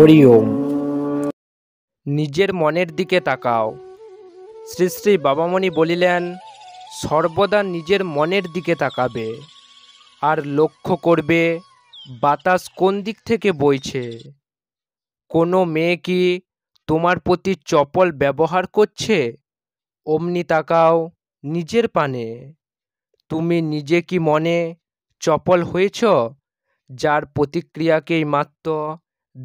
হরি ওম নিজের মনের দিকে তাকাও শ্রী শ্রী বাবামণি বলিলেন সর্বদা নিজের মনের দিকে তাকাবে আর লক্ষ্য করবে বাতাস কোন দিক থেকে বইছে কোনো মেয়ে কি তোমার প্রতি চপল ব্যবহার করছে অমনি তাকাও নিজের পানে তুমি নিজে কি মনে চপল হয়েছ যার প্রতিক্রিয়াকেই মাত্র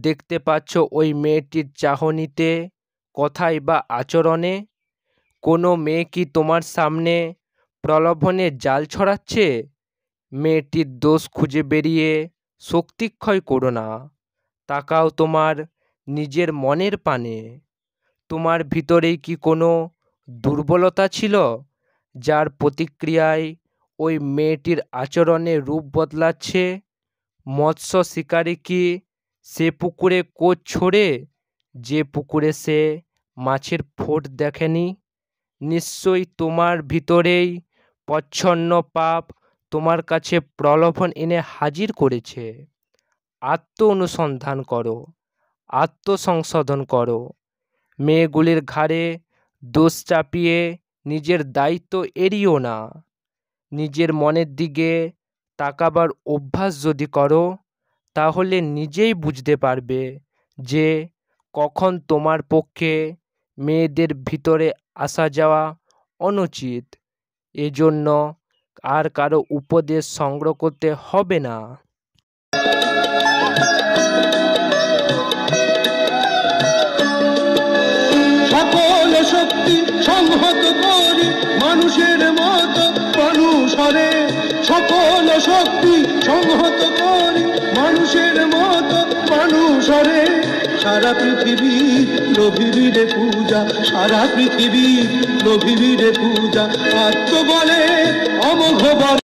দেখতে পাচ্ছ ওই মেয়েটির চাহনিতে কথাই বা আচরণে কোনো মেয়ে কি তোমার সামনে প্রলোভনে জাল ছড়াচ্ছে মেয়েটির দোষ খুঁজে বেরিয়ে শক্তিক্ষয় করো না তাকাও তোমার নিজের মনের পানে তোমার ভিতরেই কি কোনো দুর্বলতা ছিল যার প্রতিক্রিয়ায় ওই মেয়েটির আচরণে রূপ বদলাচ্ছে মৎস্য শিকারী কি সে পুকুরে কোচ ছোড়ে যে পুকুরে সে মাছের ফোঁট দেখেনি নিশ্চয়ই তোমার ভিতরেই প্রচ্ছন্ন পাপ তোমার কাছে প্রলোভন এনে হাজির করেছে আত্ম অনুসন্ধান করো আত্মসংশোধন করো মেয়েগুলির ঘাড়ে দোষ চাপিয়ে নিজের দায়িত্ব এড়িও না নিজের মনের দিকে তাকাবার অভ্যাস যদি করো তাহলে নিজেই বুঝতে পারবে যে কখন তোমার পক্ষে মেয়েদের ভিতরে আসা যাওয়া অনুচিত এজন্য আর কারো উপদেশ সংগ্রহ করতে হবে না সকল শক্তি সংহত করে মানুষের সকল শক্তি সংহত সারা পৃথিবী লোভিবিরে পূজা সারা পৃথিবী লোভিবিরে পূজা আত্ম বলে বলে